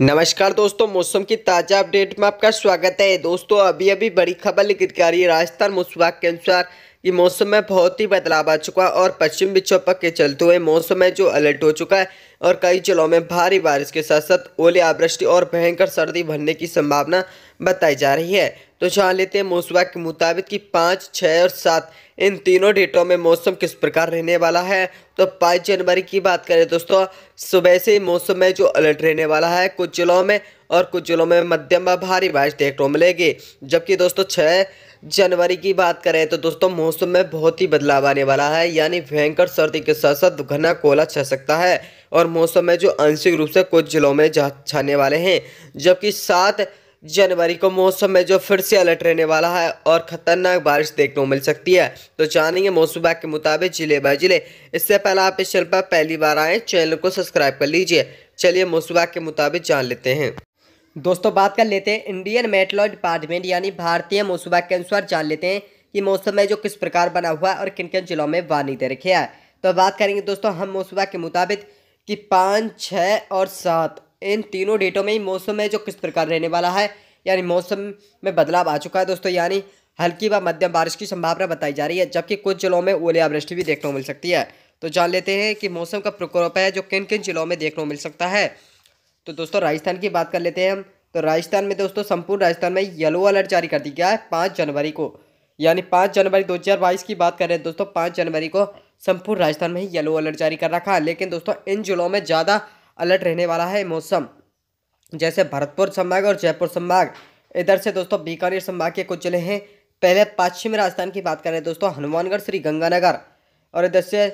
नमस्कार दोस्तों मौसम की ताज़ा अपडेट में आपका स्वागत है दोस्तों अभी अभी बड़ी खबर लिखित कर रही है राजस्थान मौसम के अनुसार कि मौसम में बहुत ही बदलाव आ चुका है और पश्चिम विक्षोभक के चलते हुए मौसम है जो अलर्ट हो चुका है और कई जिलों में भारी बारिश के साथ साथ ओले आवृष्टि और भयंकर सर्दी भरने की संभावना बताई जा रही है तो जान लेते हैं मौसम के मुताबिक कि पाँच छः और सात इन तीनों डेटों में मौसम किस प्रकार रहने वाला है तो पाँच जनवरी की बात करें दोस्तों सुबह से मौसम में जो अलर्ट रहने वाला है कुछ जिलों में और कुछ जिलों में मध्यम व भारी बारिश देखने को मिलेगी जबकि दोस्तों छः जनवरी की बात करें तो दोस्तों मौसम में बहुत ही बदलाव आने वाला है यानी भयंकर सर्दी के साथ साथ घना कोला छा सकता है और मौसम में जो आंशिक रूप से कुछ जिलों में छाने वाले हैं जबकि सात जनवरी को मौसम में जो फिर से अलर्ट रहने वाला है और खतरनाक बारिश देखने को मिल सकती है तो जानेंगे मौसम विभाग के मुताबिक जिले बाय जिले इससे पहले आप इस चैनल पर पहली बार आएँ चैनल को सब्सक्राइब कर लीजिए चलिए मौसम विभाग के मुताबिक जान लेते हैं दोस्तों बात कर लेते हैं इंडियन मेट्रो डिपार्टमेंट यानी भारतीय मौसम विभाग के अनुसार जान लेते हैं कि मौसम में जो किस प्रकार बना हुआ है और किन किन जिलों में वार्निंग दे रखी है तो बात करेंगे दोस्तों हम मौसम विभाग के मुताबिक कि पाँच छः और सात इन तीनों डेटों में ही मौसम में जो किस प्रकार रहने वाला है यानी मौसम में बदलाव आ चुका है दोस्तों यानी हल्की व मध्यम बारिश की संभावना बताई जा रही है जबकि कुछ जिलों में ओलावृष्टि भी देखने को मिल सकती है तो जान लेते हैं कि मौसम का प्रकोप है जो किन किन जिलों में देखने को मिल सकता है तो दोस्तों राजस्थान की बात कर लेते हैं हम तो राजस्थान में दोस्तों संपूर्ण राजस्थान में येलो अलर्ट जारी कर दिया गया है पाँच जनवरी को यानी पाँच जनवरी बाईस की बात कर रहे हैं दोस्तों पाँच जनवरी को संपूर्ण राजस्थान में ही येलो अलर्ट जारी कर रखा है लेकिन दोस्तों इन जिलों में ज़्यादा अलर्ट रहने वाला है मौसम जैसे भरतपुर संभाग और जयपुर संभाग इधर से दोस्तों बीकानेर संभाग के कुछ जिले हैं पहले पश्चिमी राजस्थान की बात करें दोस्तों हनुमानगढ़ श्री गंगानगर और इधर से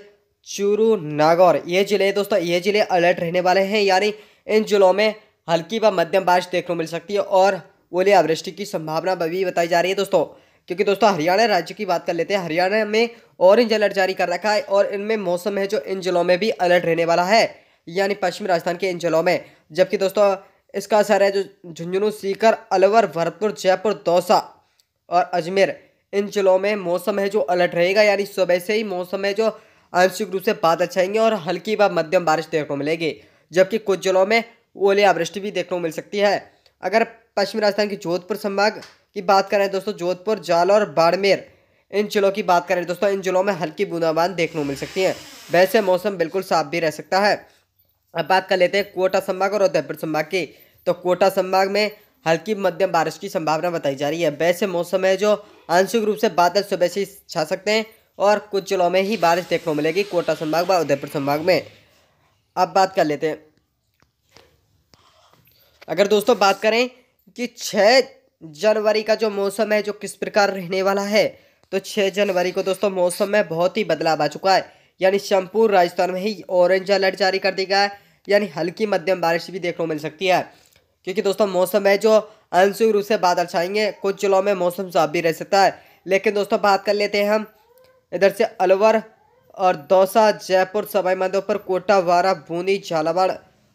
चूरू नागौर ये जिले दोस्तों ये जिले अलर्ट रहने वाले हैं यानी इन जिलों में हल्की व मध्यम बारिश देखने को मिल सकती है और ओले अवृष्टि की संभावना भी बताई जा रही है दोस्तों क्योंकि दोस्तों हरियाणा राज्य की बात कर लेते हैं हरियाणा में ऑरेंज अलर्ट जारी कर रखा है और इनमें मौसम है जो इन जिलों में भी अलर्ट रहने वाला है यानी पश्चिमी राजस्थान के इन जिलों में जबकि दोस्तों इसका असर है जो झुंझुनू सीकर अलवर भरतपुर जयपुर दौसा और अजमेर इन जिलों में मौसम है जो अलर्ट रहेगा यानी सुबह से ही मौसम है जो आंशिक रूप से बादल छाएंगे और हल्की व मध्यम बारिश देखने को मिलेगी जबकि कुछ जिलों में ओले वृष्टि भी देखने को मिल सकती है अगर पश्चिमी राजस्थान की जोधपुर संभाग की बात करें दोस्तों जोधपुर जालौर बाड़मेर इन जिलों की बात करें दोस्तों इन जिलों में हल्की बूंदाबांद देखने को मिल सकती है वैसे मौसम बिल्कुल साफ भी रह सकता है अब बात कर लेते हैं कोटा संभाग और उदयपुर संभाग की तो कोटा संभाग में हल्की मध्यम बारिश की संभावना बताई जा रही है वैसे मौसम है जो आंशिक रूप से बादल सुबह से छा सकते हैं और कुछ जिलों में ही बारिश देखने को मिलेगी कोटा संभाग व उदयपुर संभाग में अब बात कर लेते हैं अगर दोस्तों बात करें कि छः जनवरी का जो मौसम है जो किस प्रकार रहने वाला है तो छः जनवरी को दोस्तों मौसम में बहुत ही बदलाव आ चुका है यानी संपूर्ण राजस्थान में ही ऑरेंज अलर्ट जारी कर दिया गया है यानी हल्की मध्यम बारिश भी देखने को मिल सकती है क्योंकि दोस्तों मौसम है जो आंशिक रूप से बादल छाएंगे कुछ जिलों में मौसम साफ भी रह सकता है लेकिन दोस्तों बात कर लेते हैं हम इधर से अलवर और दौसा जयपुर सवाई माधोपुर कोटा वारा बूंदी झालावाड़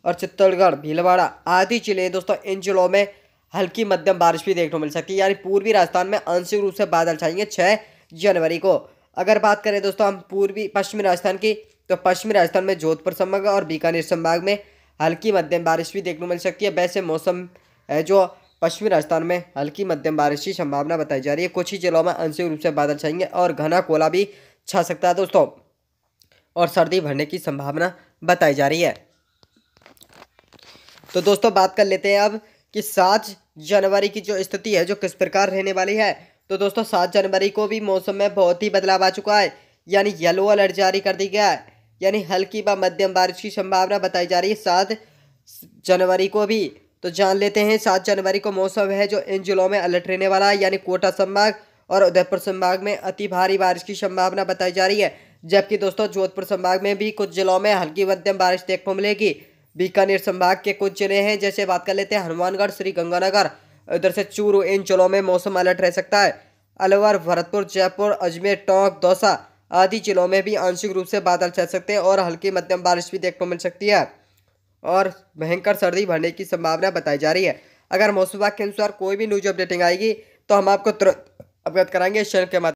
और चित्तौड़गढ़ भीलवाड़ा आदि जिले दोस्तों इन जिलों में हल्की मध्यम बारिश भी देखने को मिल सकती है यानी पूर्वी राजस्थान में आंशिक रूप से बादल छाएंगे छः जनवरी को अगर बात करें दोस्तों हम पूर्वी पश्चिमी राजस्थान की तो पश्चिमी राजस्थान में जोधपुर संभाग और बीकानेर संभाग में हल्की मध्यम बारिश भी देखने को मिल सकती है वैसे मौसम है जो पश्चिमी राजस्थान में हल्की मध्यम बारिश की संभावना बताई जा रही है कुछ ही जिलों में आंशिक रूप से बादल छाएंगे और घना कोला भी छा सकता है दोस्तों और सर्दी भरने की संभावना बताई जा रही है तो दोस्तों बात कर लेते हैं अब कि सात जनवरी की जो स्थिति है जो किस प्रकार रहने वाली है तो दोस्तों सात जनवरी को भी मौसम में बहुत ही बदलाव आ चुका है यानी येलो अलर्ट जारी कर दिया गया है यानी हल्की व मध्यम बारिश की संभावना बताई जा रही है सात जनवरी को भी तो जान लेते हैं सात जनवरी को मौसम है जो इन जिलों में अलर्ट रहने वाला है यानी कोटा संभाग और उदयपुर संभाग में अति भारी बारिश की संभावना बताई जा रही है जबकि दोस्तों जोधपुर संभाग में भी कुछ जिलों में हल्की मध्यम बारिश देखने को मिलेगी बीकानेर संभाग के कुछ जिले हैं जैसे बात कर लेते हैं हनुमानगढ़ श्रीगंगानगर उधर से चूरू इन जिलों में मौसम अलर्ट रह सकता है अलवर भरतपुर जयपुर अजमेर टोंक दौसा आदि जिलों में भी आंशिक रूप से बादल छा सकते हैं और हल्की मध्यम बारिश भी देखने को मिल सकती है और भयंकर सर्दी बढ़ने की संभावना बताई जा रही है अगर मौसम विभाग के अनुसार कोई भी न्यूज अपडेटिंग आएगी तो हम आपको तुरंत अवगत कराएंगे इस चैनल के माध्यम